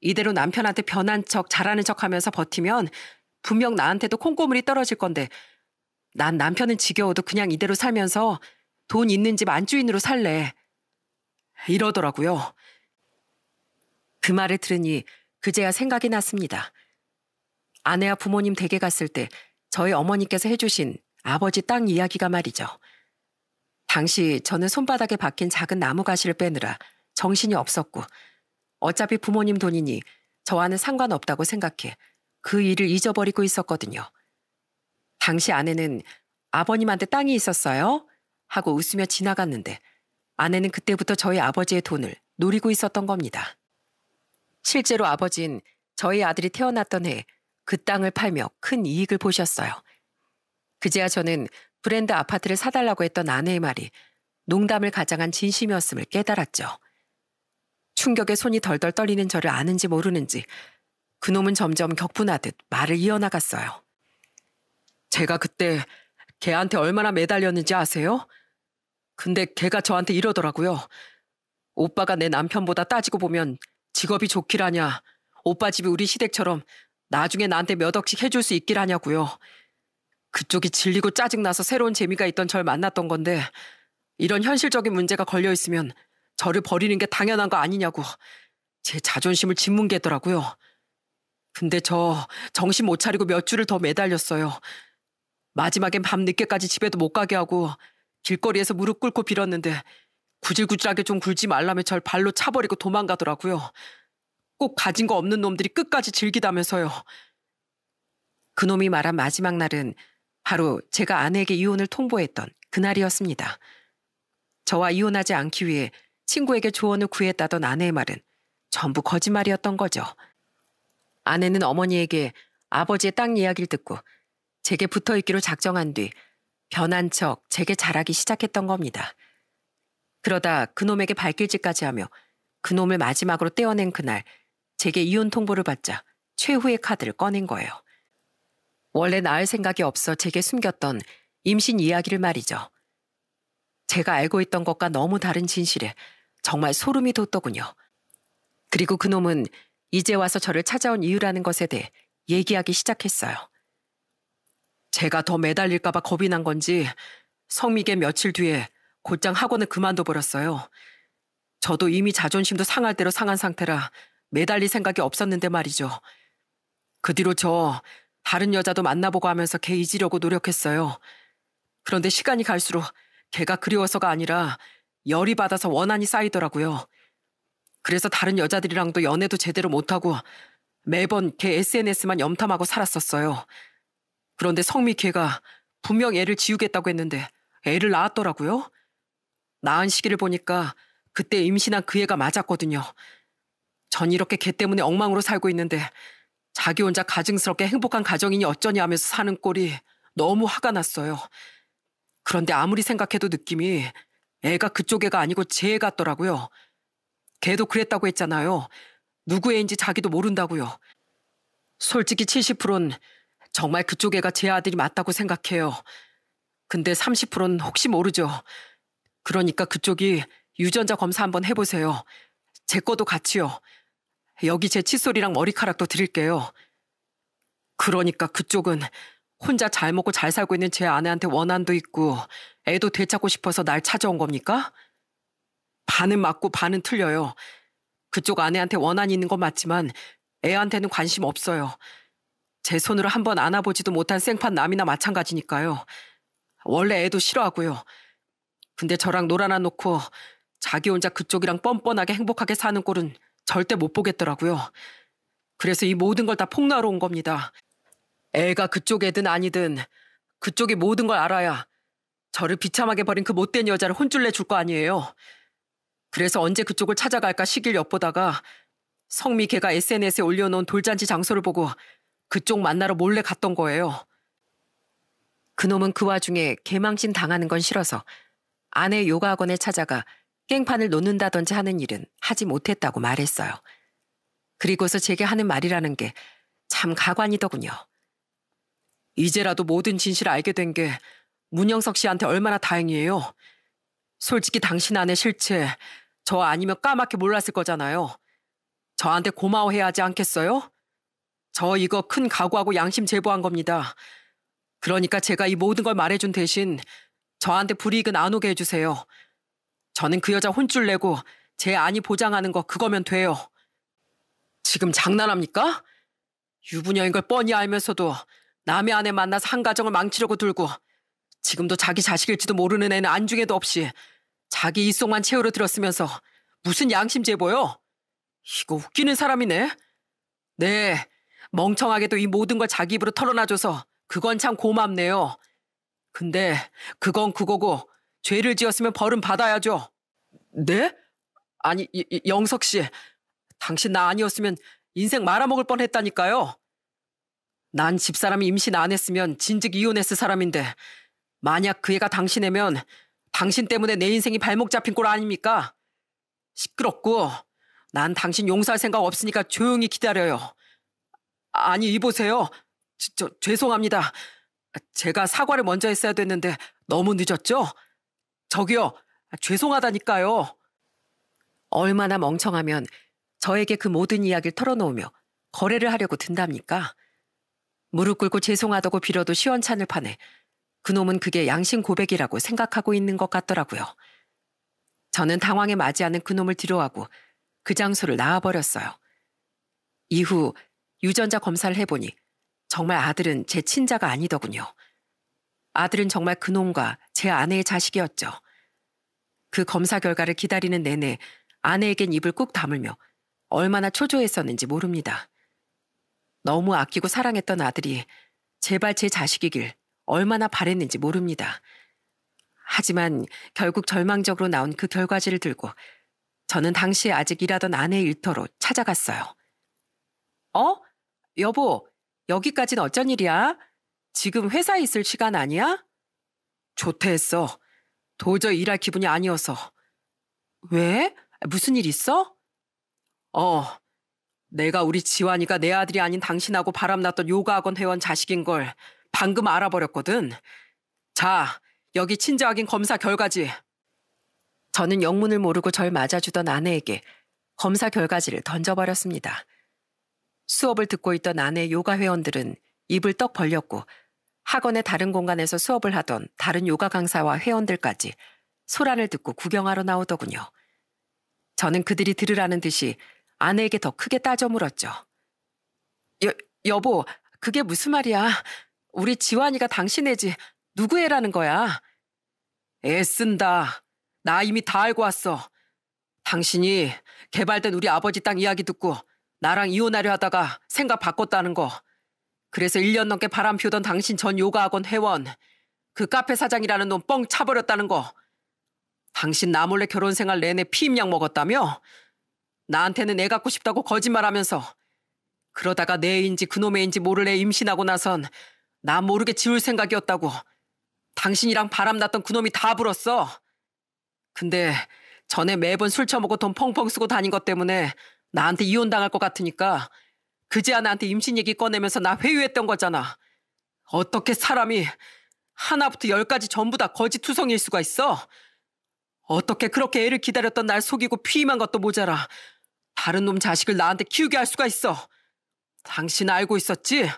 이대로 남편한테 변한 척 잘하는 척 하면서 버티면 분명 나한테도 콩고물이 떨어질 건데 난 남편은 지겨워도 그냥 이대로 살면서 돈 있는 집 안주인으로 살래. 이러더라고요. 그 말을 들으니 그제야 생각이 났습니다. 아내와 부모님 댁에 갔을 때 저희 어머니께서 해주신 아버지 땅 이야기가 말이죠. 당시 저는 손바닥에 박힌 작은 나무 가시를 빼느라 정신이 없었고 어차피 부모님 돈이니 저와는 상관없다고 생각해 그 일을 잊어버리고 있었거든요. 당시 아내는 아버님한테 땅이 있었어요? 하고 웃으며 지나갔는데 아내는 그때부터 저희 아버지의 돈을 노리고 있었던 겁니다. 실제로 아버진 지 저희 아들이 태어났던 해 그 땅을 팔며 큰 이익을 보셨어요. 그제야 저는 브랜드 아파트를 사달라고 했던 아내의 말이 농담을 가장한 진심이었음을 깨달았죠. 충격에 손이 덜덜 떨리는 저를 아는지 모르는지 그놈은 점점 격분하듯 말을 이어나갔어요. 제가 그때 걔한테 얼마나 매달렸는지 아세요? 근데 걔가 저한테 이러더라고요. 오빠가 내 남편보다 따지고 보면 직업이 좋기라냐 오빠 집이 우리 시댁처럼 나중에 나한테 몇 억씩 해줄 수 있길하냐고요. 그쪽이 질리고 짜증나서 새로운 재미가 있던 절 만났던 건데 이런 현실적인 문제가 걸려 있으면 저를 버리는 게 당연한 거 아니냐고 제 자존심을 짓뭉개더라고요. 근데 저 정신 못 차리고 몇 주를 더 매달렸어요. 마지막엔 밤 늦게까지 집에도 못 가게 하고 길거리에서 무릎 꿇고 빌었는데 구질구질하게 좀 굴지 말라며 절 발로 차버리고 도망가더라고요. 꼭 가진 거 없는 놈들이 끝까지 즐기다면서요. 그놈이 말한 마지막 날은 바로 제가 아내에게 이혼을 통보했던 그날이었습니다. 저와 이혼하지 않기 위해 친구에게 조언을 구했다던 아내의 말은 전부 거짓말이었던 거죠. 아내는 어머니에게 아버지의 땅 이야기를 듣고 제게 붙어 있기로 작정한 뒤 변한 척 제게 잘하기 시작했던 겁니다. 그러다 그놈에게 발길질까지 하며 그놈을 마지막으로 떼어낸 그날 제게 이혼 통보를 받자 최후의 카드를 꺼낸 거예요. 원래 나을 생각이 없어 제게 숨겼던 임신 이야기를 말이죠. 제가 알고 있던 것과 너무 다른 진실에 정말 소름이 돋더군요. 그리고 그놈은 이제 와서 저를 찾아온 이유라는 것에 대해 얘기하기 시작했어요. 제가 더 매달릴까봐 겁이 난 건지 성미계 며칠 뒤에 곧장 학원을 그만둬 버렸어요. 저도 이미 자존심도 상할 대로 상한 상태라 매달릴 생각이 없었는데 말이죠. 그 뒤로 저 다른 여자도 만나보고 하면서 걔 잊으려고 노력했어요. 그런데 시간이 갈수록 걔가 그리워서가 아니라 열이 받아서 원한이 쌓이더라고요. 그래서 다른 여자들이랑도 연애도 제대로 못하고 매번 걔 SNS만 염탐하고 살았었어요. 그런데 성미케가 분명 애를 지우겠다고 했는데 애를 낳았더라고요. 낳은 시기를 보니까 그때 임신한 그 애가 맞았거든요. 전 이렇게 걔 때문에 엉망으로 살고 있는데 자기 혼자 가증스럽게 행복한 가정이니 어쩌니 하면서 사는 꼴이 너무 화가 났어요. 그런데 아무리 생각해도 느낌이 애가 그쪽 애가 아니고 제 애 같더라고요. 걔도 그랬다고 했잖아요. 누구 애인지 자기도 모른다고요. 솔직히 70%는 정말 그쪽 애가 제 아들이 맞다고 생각해요. 근데 30%는 혹시 모르죠. 그러니까 그쪽이 유전자 검사 한번 해보세요. 제 거도 같이요. 여기 제 칫솔이랑 머리카락도 드릴게요. 그러니까 그쪽은 혼자 잘 먹고 잘 살고 있는 제 아내한테 원한도 있고 애도 되찾고 싶어서 날 찾아온 겁니까? 반은 맞고 반은 틀려요. 그쪽 아내한테 원한이 있는 건 맞지만 애한테는 관심 없어요. 제 손으로 한 번 안아보지도 못한 생판 남이나 마찬가지니까요. 원래 애도 싫어하고요. 근데 저랑 놀아놔놓고 자기 혼자 그쪽이랑 뻔뻔하게 행복하게 사는 꼴은 절대 못 보겠더라고요. 그래서 이 모든 걸 다 폭로하러 온 겁니다. 애가 그쪽 애든 아니든 그쪽이 모든 걸 알아야 저를 비참하게 버린 그 못된 여자를 혼쭐내 줄 거 아니에요. 그래서 언제 그쪽을 찾아갈까 시길 엿보다가 성미 걔가 SNS에 올려놓은 돌잔치 장소를 보고 그쪽 만나러 몰래 갔던 거예요. 그놈은 그 와중에 개망신 당하는 건 싫어서 아내 요가 학원에 찾아가 깽판을 놓는다든지 하는 일은 하지 못했다고 말했어요. 그리고서 제게 하는 말이라는 게 참 가관이더군요. 이제라도 모든 진실을 알게 된 게 문영석 씨한테 얼마나 다행이에요. 솔직히 당신 아내 실체 저 아니면 까맣게 몰랐을 거잖아요. 저한테 고마워해야 하지 않겠어요? 저 이거 큰 각오하고 양심 제보한 겁니다. 그러니까 제가 이 모든 걸 말해준 대신 저한테 불이익은 안 오게 해주세요. 저는 그 여자 혼쭐 내고 제 안이 보장하는 거 그거면 돼요. 지금 장난합니까? 유부녀인 걸 뻔히 알면서도 남의 아내 만나서 한 가정을 망치려고 들고 지금도 자기 자식일지도 모르는 애는 안중에도 없이 자기 이속만 채우러 들었으면서 무슨 양심 제보요? 이거 웃기는 사람이네. 네, 멍청하게도 이 모든 걸 자기 입으로 털어놔줘서 그건 참 고맙네요. 근데 그건 그거고 죄를 지었으면 벌은 받아야죠. 네? 아니 이, 이, 영석 씨, 당신 나 아니었으면 인생 말아먹을 뻔했다니까요. 난 집사람이 임신 안 했으면 진즉 이혼했을 사람인데 만약 그 애가 당신애면 당신 때문에 내 인생이 발목 잡힌 꼴 아닙니까? 시끄럽고 난 당신 용서할 생각 없으니까 조용히 기다려요. 아니 이보세요. 지, 저, 죄송합니다. 제가 사과를 먼저 했어야 됐는데 너무 늦었죠? 저기요, 죄송하다니까요. 얼마나 멍청하면 저에게 그 모든 이야기를 털어놓으며 거래를 하려고 든답니까? 무릎 꿇고 죄송하다고 빌어도 시원찮을 판에 그놈은 그게 양심 고백이라고 생각하고 있는 것 같더라고요. 저는 당황에 맞이하는 그놈을 뒤로하고 그 장소를 나와버렸어요. 이후 유전자 검사를 해보니 정말 아들은 제 친자가 아니더군요. 아들은 정말 그놈과 제 아내의 자식이었죠. 그 검사 결과를 기다리는 내내 아내에겐 입을 꾹 다물며 얼마나 초조했었는지 모릅니다. 너무 아끼고 사랑했던 아들이 제발 제 자식이길 얼마나 바랬는지 모릅니다. 하지만 결국 절망적으로 나온 그 결과지를 들고 저는 당시 아직 일하던 아내의 일터로 찾아갔어요. 어? 여보, 여기까진 어쩐 일이야? 지금 회사에 있을 시간 아니야? 조퇴했어. 도저히 일할 기분이 아니어서. 왜? 무슨 일 있어? 어. 내가 우리 지환이가 내 아들이 아닌 당신하고 바람났던 요가학원 회원 자식인 걸 방금 알아버렸거든. 자, 여기 친자 확인 검사 결과지. 저는 영문을 모르고 절 맞아주던 아내에게 검사 결과지를 던져버렸습니다. 수업을 듣고 있던 아내 요가 회원들은 입을 떡 벌렸고 학원의 다른 공간에서 수업을 하던 다른 요가 강사와 회원들까지 소란을 듣고 구경하러 나오더군요. 저는 그들이 들으라는 듯이 아내에게 더 크게 따져 물었죠. 여, 여보, 그게 무슨 말이야? 우리 지환이가 당신의 지 누구 애라는 거야? 애쓴다. 나 이미 다 알고 왔어. 당신이 개발된 우리 아버지 땅 이야기 듣고 나랑 이혼하려 하다가 생각 바꿨다는 거. 그래서 1년 넘게 바람 피우던 당신 전 요가학원 회원, 그 카페 사장이라는 놈 뻥 차버렸다는 거. 당신 나 몰래 결혼 생활 내내 피임약 먹었다며? 나한테는 애 갖고 싶다고 거짓말하면서 그러다가 내 애인지 그놈의 애인지 모를 애 임신하고 나선 나 모르게 지울 생각이었다고 당신이랑 바람났던 그놈이 다 불었어. 근데 전에 매번 술 처먹고 돈 펑펑 쓰고 다닌 것 때문에 나한테 이혼당할 것 같으니까 그제야 나한테 임신 얘기 꺼내면서 나 회유했던 거잖아. 어떻게 사람이 하나부터 열까지 전부 다거짓투성일 수가 있어? 어떻게 그렇게 애를 기다렸던 날 속이고 피임한 것도 모자라 다른 놈 자식을 나한테 키우게 할 수가 있어. 당신 알고 있었지?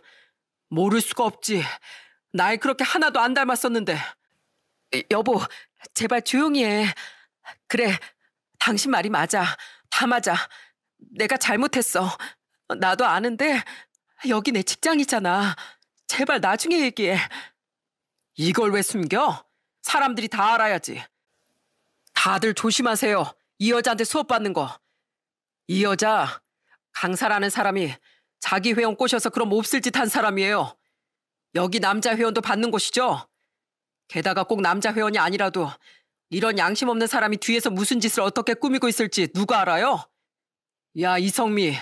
모를 수가 없지. 날 그렇게 하나도 안 닮았었는데. 여보, 제발 조용히 해. 그래, 당신 말이 맞아. 다 맞아. 내가 잘못했어. 나도 아는데 여기 내 직장이잖아. 제발 나중에 얘기해. 이걸 왜 숨겨? 사람들이 다 알아야지. 다들 조심하세요. 이 여자한테 수업받는 거. 이 여자 강사라는 사람이 자기 회원 꼬셔서 그럼 없을 짓한 사람이에요. 여기 남자 회원도 받는 곳이죠? 게다가 꼭 남자 회원이 아니라도 이런 양심 없는 사람이 뒤에서 무슨 짓을 어떻게 꾸미고 있을지 누가 알아요? 야 이성미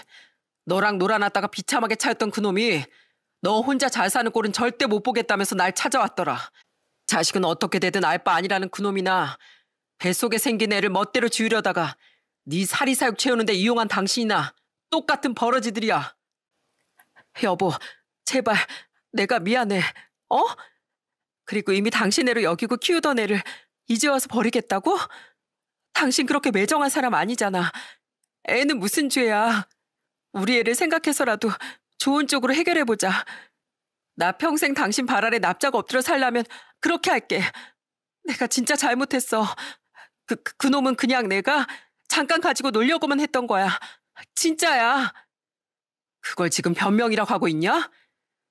너랑 놀아놨다가 비참하게 차였던 그놈이 너 혼자 잘 사는 꼴은 절대 못 보겠다면서 날 찾아왔더라. 자식은 어떻게 되든 알 바 아니라는 그놈이나 뱃속에 생긴 애를 멋대로 지우려다가 네 사리사욕 채우는데 이용한 당신이나 똑같은 버러지들이야. 여보, 제발 내가 미안해. 어? 그리고 이미 당신 애로 여기고 키우던 애를 이제 와서 버리겠다고? 당신 그렇게 매정한 사람 아니잖아. 애는 무슨 죄야. 우리 애를 생각해서라도 좋은 쪽으로 해결해보자. 나 평생 당신 발 아래 납작 엎드려 살라면 그렇게 할게. 내가 진짜 잘못했어. 그, 그, 그 놈은 그냥 내가 잠깐 가지고 놀려고만 했던 거야. 진짜야. 그걸 지금 변명이라고 하고 있냐?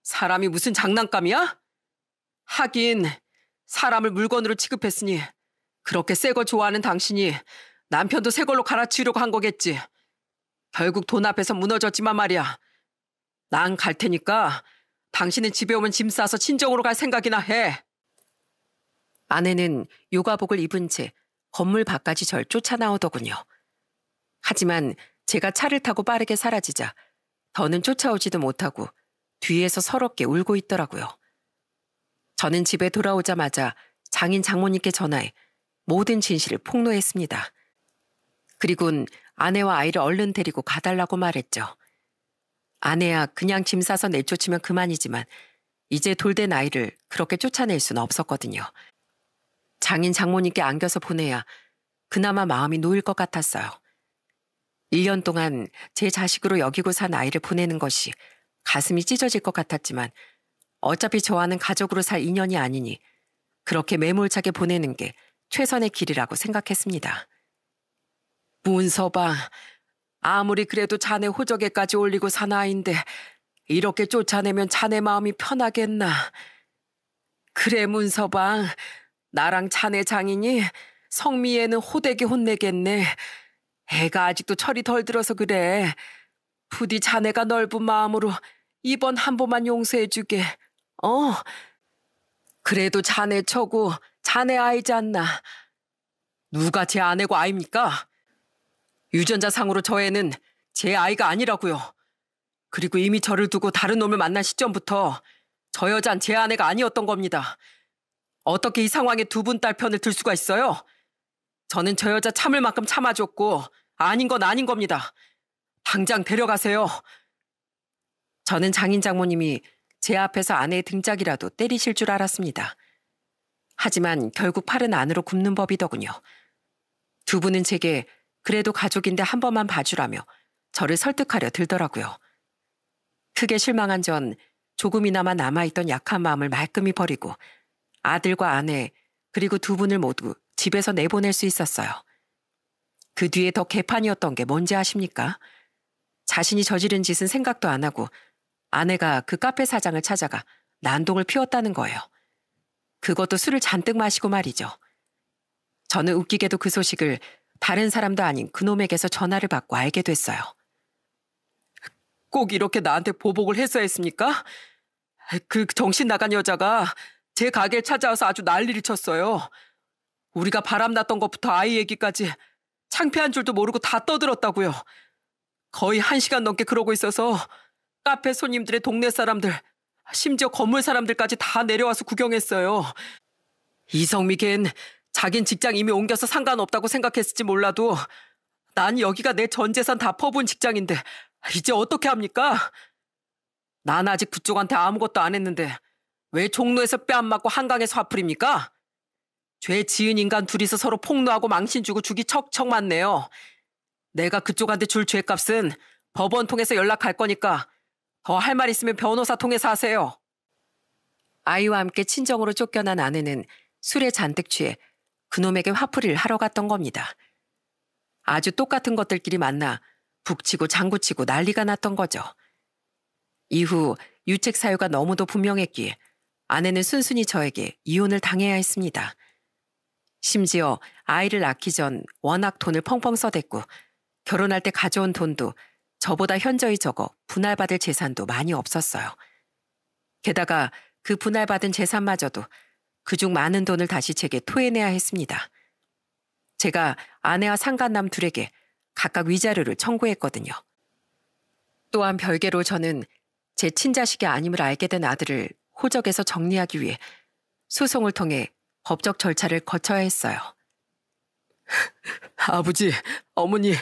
사람이 무슨 장난감이야? 하긴 사람을 물건으로 취급했으니 그렇게 새거 좋아하는 당신이 남편도 새 걸로 갈아치우려고 한 거겠지. 결국 돈 앞에서 무너졌지만 말이야. 난 갈 테니까 당신은 집에 오면 짐 싸서 친정으로 갈 생각이나 해. 아내는 요가복을 입은 채 건물 밖까지 절 쫓아나오더군요. 하지만 제가 차를 타고 빠르게 사라지자 더는 쫓아오지도 못하고 뒤에서 서럽게 울고 있더라고요. 저는 집에 돌아오자마자 장인 장모님께 전화해 모든 진실을 폭로했습니다. 그리곤 아내와 아이를 얼른 데리고 가달라고 말했죠. 아내야 그냥 짐 싸서 내쫓으면 그만이지만 이제 돌된 아이를 그렇게 쫓아낼 수는 없었거든요. 장인 장모님께 안겨서 보내야 그나마 마음이 놓일 것 같았어요. 1년 동안 제 자식으로 여기고 산 아이를 보내는 것이 가슴이 찢어질 것 같았지만 어차피 저와는 가족으로 살 인연이 아니니 그렇게 매몰차게 보내는 게 최선의 길이라고 생각했습니다. 문서방, 아무리 그래도 자네 호적에까지 올리고 산 아인데 이렇게 쫓아내면 자네 마음이 편하겠나. 그래 문서방, 나랑 자네 장인이 성미에는 호되게 혼내겠네. 애가 아직도 철이 덜 들어서 그래. 부디 자네가 넓은 마음으로 이번 한 번만 용서해주게. 어, 그래도 자네 처고 자네 아이지 않나. 누가 제 아내고 아입니까? 유전자 상으로 저 애는 제 아이가 아니라고요. 그리고 이미 저를 두고 다른 놈을 만난 시점부터 저 여잔 제 아내가 아니었던 겁니다. 어떻게 이 상황에 두 분 딸 편을 들 수가 있어요? 저는 저 여자 참을 만큼 참아줬고 아닌 건 아닌 겁니다. 당장 데려가세요. 저는 장인 장모님이 제 앞에서 아내의 등짝이라도 때리실 줄 알았습니다. 하지만 결국 팔은 안으로 굽는 법이더군요. 두 분은 제게 그래도 가족인데 한 번만 봐주라며 저를 설득하려 들더라고요. 크게 실망한 전 조금이나마 남아있던 약한 마음을 말끔히 버리고 아들과 아내 그리고 두 분을 모두 집에서 내보낼 수 있었어요. 그 뒤에 더 개판이었던 게 뭔지 아십니까? 자신이 저지른 짓은 생각도 안 하고 아내가 그 카페 사장을 찾아가 난동을 피웠다는 거예요. 그것도 술을 잔뜩 마시고 말이죠. 저는 웃기게도 그 소식을 다른 사람도 아닌 그놈에게서 전화를 받고 알게 됐어요. 꼭 이렇게 나한테 보복을 했어야 했습니까? 그 정신 나간 여자가 제가게에 찾아와서 아주 난리를 쳤어요. 우리가 바람났던 것부터 아이 얘기까지 창피한 줄도 모르고 다 떠들었다고요. 거의 한 시간 넘게 그러고 있어서 카페 손님들의 동네 사람들, 심지어 건물 사람들까지 다 내려와서 구경했어요. 이성미 걘 자긴 직장 이미 옮겨서 상관없다고 생각했을지 몰라도 난 여기가 내 전 재산 다 퍼본 직장인데 이제 어떻게 합니까? 난 아직 그쪽한테 아무것도 안 했는데 왜 종로에서 뼈안 맞고 한강에서 화풀입니까? 죄 지은 인간 둘이서 서로 폭로하고 망신 주고 죽이 척척 맞네요. 내가 그쪽한테 줄 죄값은 법원 통해서 연락할 거니까 더 할 말 있으면 변호사 통해서 하세요. 아이와 함께 친정으로 쫓겨난 아내는 술에 잔뜩 취해 그놈에게 화풀이를 하러 갔던 겁니다. 아주 똑같은 것들끼리 만나 북치고 장구치고 난리가 났던 거죠. 이후 유책 사유가 너무도 분명했기에 아내는 순순히 저에게 이혼을 당해야 했습니다. 심지어 아이를 낳기 전 워낙 돈을 펑펑 써댔고 결혼할 때 가져온 돈도 저보다 현저히 적어 분할받을 재산도 많이 없었어요. 게다가 그 분할받은 재산마저도 그중 많은 돈을 다시 제게 토해내야 했습니다. 제가 아내와 상간남 둘에게 각각 위자료를 청구했거든요. 또한 별개로 저는 제 친자식이 아님을 알게 된 아들을 호적에서 정리하기 위해 소송을 통해 법적 절차를 거쳐야 했어요. 아버지, 어머니,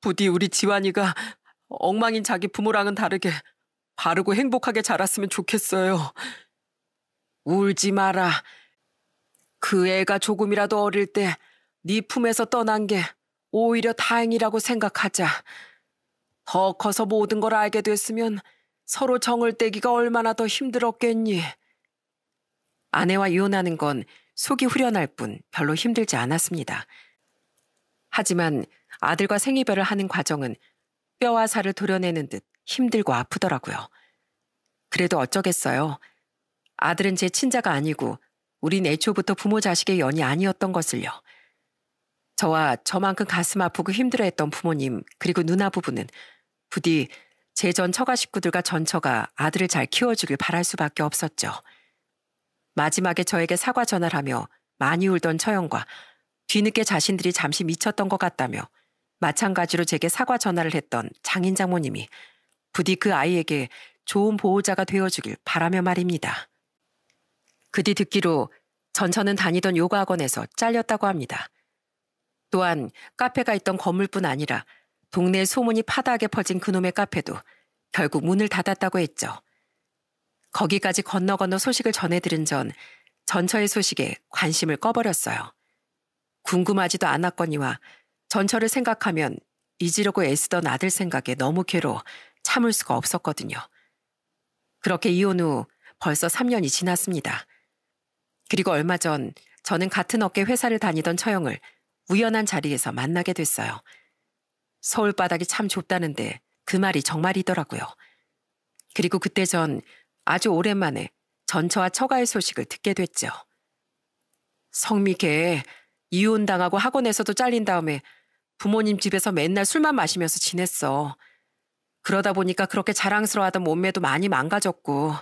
부디 우리 지환이가 엉망인 자기 부모랑은 다르게 바르고 행복하게 자랐으면 좋겠어요. 울지 마라. 그 애가 조금이라도 어릴 때 네 품에서 떠난 게 오히려 다행이라고 생각하자. 더 커서 모든 걸 알게 됐으면 서로 정을 떼기가 얼마나 더 힘들었겠니. 아내와 이혼하는 건 속이 후련할 뿐 별로 힘들지 않았습니다. 하지만 아들과 생이별을 하는 과정은 뼈와 살을 도려내는 듯 힘들고 아프더라고요. 그래도 어쩌겠어요. 아들은 제 친자가 아니고 우린 애초부터 부모 자식의 연이 아니었던 것을요. 저와 저만큼 가슴 아프고 힘들어했던 부모님 그리고 누나 부부는 부디 제 전 처가 식구들과 전처가 아들을 잘 키워주길 바랄 수밖에 없었죠. 마지막에 저에게 사과 전화를 하며 많이 울던 처형과 뒤늦게 자신들이 잠시 미쳤던 것 같다며 마찬가지로 제게 사과 전화를 했던 장인 장모님이 부디 그 아이에게 좋은 보호자가 되어주길 바라며 말입니다. 그뒤 듣기로 전처는 다니던 요가 학원에서 잘렸다고 합니다. 또한 카페가 있던 건물뿐 아니라 동네 소문이 파다하게 퍼진 그놈의 카페도 결국 문을 닫았다고 했죠. 거기까지 건너 건너 소식을 전해들은 전 전처의 소식에 관심을 꺼버렸어요. 궁금하지도 않았거니와 전처를 생각하면 잊으려고 애쓰던 아들 생각에 너무 괴로워 참을 수가 없었거든요. 그렇게 이혼 후 벌써 3년이 지났습니다. 그리고 얼마 전 저는 같은 업계 회사를 다니던 처형을 우연한 자리에서 만나게 됐어요. 서울 바닥이 참 좁다는데 그 말이 정말이더라고요. 그리고 그때 전 아주 오랜만에 전처와 처가의 소식을 듣게 됐죠. 성미개 이혼당하고 학원에서도 잘린 다음에 부모님 집에서 맨날 술만 마시면서 지냈어. 그러다 보니까 그렇게 자랑스러워하던 몸매도 많이 망가졌고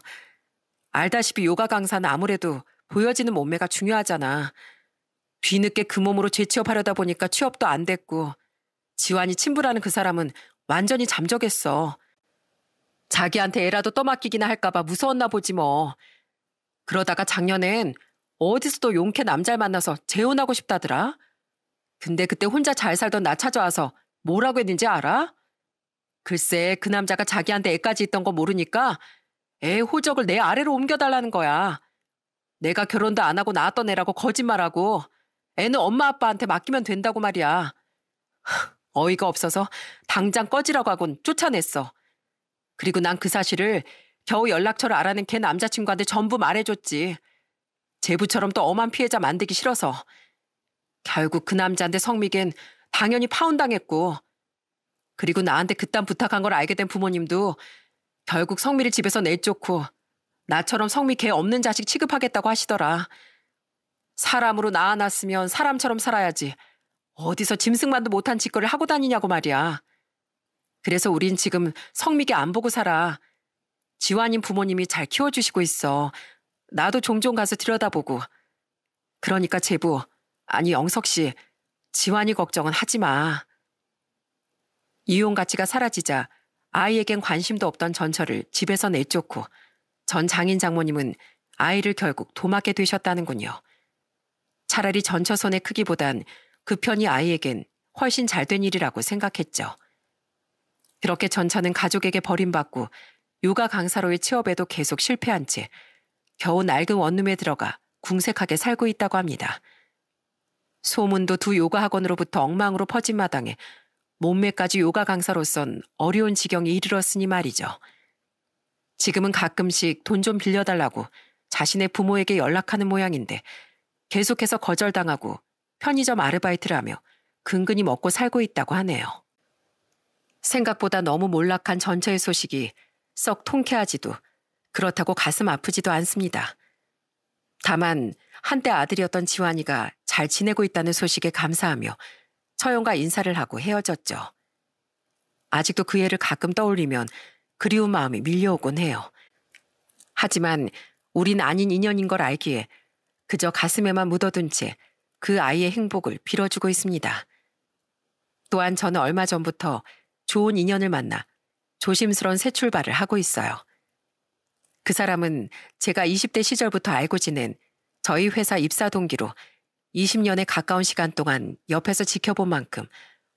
알다시피 요가 강사는 아무래도 보여지는 몸매가 중요하잖아. 뒤늦게 그 몸으로 재취업하려다 보니까 취업도 안 됐고 지환이 친부라는 그 사람은 완전히 잠적했어. 자기한테 애라도 떠맡기기나 할까봐 무서웠나 보지 뭐. 그러다가 작년엔 어디서도 용케 남자를 만나서 재혼하고 싶다더라. 근데 그때 혼자 잘 살던 나 찾아와서 뭐라고 했는지 알아? 글쎄 그 남자가 자기한테 애까지 있던 거 모르니까 애 호적을 내 아래로 옮겨달라는 거야. 내가 결혼도 안 하고 낳았던 애라고 거짓말하고 애는 엄마 아빠한테 맡기면 된다고 말이야. 어이가 없어서 당장 꺼지라고 하곤 쫓아냈어. 그리고 난 그 사실을 겨우 연락처를 알아낸 걔 남자친구한테 전부 말해줬지. 제부처럼 또 엄한 피해자 만들기 싫어서. 결국 그 남자한테 성미겐 당연히 파혼당했고 그리고 나한테 그딴 부탁한 걸 알게 된 부모님도 결국 성미를 집에서 내쫓고 나처럼 성미 개 없는 자식 취급하겠다고 하시더라. 사람으로 낳아놨으면 사람처럼 살아야지. 어디서 짐승만도 못한 짓거리를 하고 다니냐고 말이야. 그래서 우린 지금 성미개 안 보고 살아. 지환님 부모님이 잘 키워주시고 있어. 나도 종종 가서 들여다보고. 그러니까 제부, 아니 영석 씨, 지환이 걱정은 하지 마. 이혼 가치가 사라지자 아이에겐 관심도 없던 전철을 집에서 내쫓고 전 장인 장모님은 아이를 결국 도맡게 되셨다는군요. 차라리 전처손의 크기보단 그 편이 아이에겐 훨씬 잘 된 일이라고 생각했죠. 그렇게 전차는 가족에게 버림받고 요가 강사로의 취업에도 계속 실패한 채 겨우 낡은 원룸에 들어가 궁색하게 살고 있다고 합니다. 소문도 두 요가 학원으로부터 엉망으로 퍼진 마당에 몸매까지 요가 강사로선 어려운 지경에 이르렀으니 말이죠. 지금은 가끔씩 돈 좀 빌려달라고 자신의 부모에게 연락하는 모양인데 계속해서 거절당하고 편의점 아르바이트를 하며 근근히 먹고 살고 있다고 하네요. 생각보다 너무 몰락한 전처의 소식이 썩 통쾌하지도 그렇다고 가슴 아프지도 않습니다. 다만 한때 아들이었던 지환이가 잘 지내고 있다는 소식에 감사하며 처형과 인사를 하고 헤어졌죠. 아직도 그 애를 가끔 떠올리면 그리운 마음이 밀려오곤 해요. 하지만 우린 아닌 인연인 걸 알기에 그저 가슴에만 묻어둔 채 그 아이의 행복을 빌어주고 있습니다. 또한 저는 얼마 전부터 좋은 인연을 만나 조심스러운 새 출발을 하고 있어요. 그 사람은 제가 20대 시절부터 알고 지낸 저희 회사 입사 동기로 20년에 가까운 시간 동안 옆에서 지켜본 만큼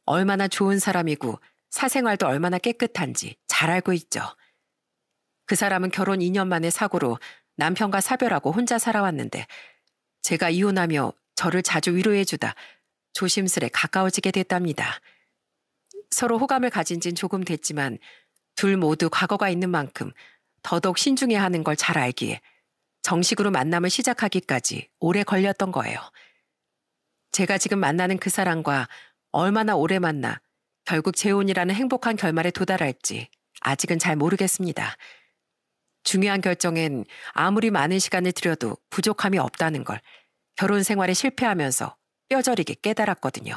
얼마나 좋은 사람이고 사생활도 얼마나 깨끗한지 잘 알고 있죠. 그 사람은 결혼 2년 만에 사고로 남편과 사별하고 혼자 살아왔는데 제가 이혼하며 저를 자주 위로해주다 조심스레 가까워지게 됐답니다. 서로 호감을 가진 진 조금 됐지만 둘 모두 과거가 있는 만큼 더더욱 신중해 하는 걸 잘 알기에 정식으로 만남을 시작하기까지 오래 걸렸던 거예요. 제가 지금 만나는 그 사람과 얼마나 오래 만나 결국 재혼이라는 행복한 결말에 도달할지 아직은 잘 모르겠습니다. 중요한 결정엔 아무리 많은 시간을 들여도 부족함이 없다는 걸 결혼 생활에 실패하면서 뼈저리게 깨달았거든요.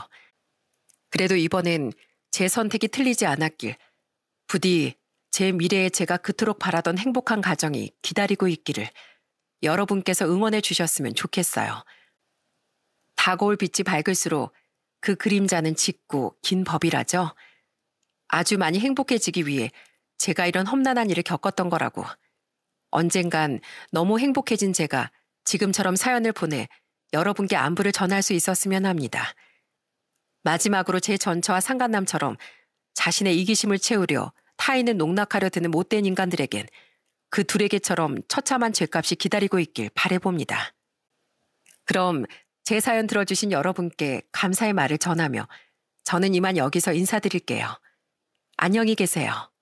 그래도 이번엔 제 선택이 틀리지 않았길, 부디 제 미래에 제가 그토록 바라던 행복한 가정이 기다리고 있기를 여러분께서 응원해 주셨으면 좋겠어요. 다고올 빛이 밝을수록 그 그림자는 짙고 긴 법이라죠. 아주 많이 행복해지기 위해 제가 이런 험난한 일을 겪었던 거라고. 언젠간 너무 행복해진 제가 지금처럼 사연을 보내 여러분께 안부를 전할 수 있었으면 합니다. 마지막으로 제 전처와 상간남처럼 자신의 이기심을 채우려 타인을 농락하려 드는 못된 인간들에겐 그 둘에게처럼 처참한 죄값이 기다리고 있길 바래봅니다. 그럼 제 사연 들어주신 여러분께 감사의 말을 전하며 저는 이만 여기서 인사드릴게요. 안녕히 계세요.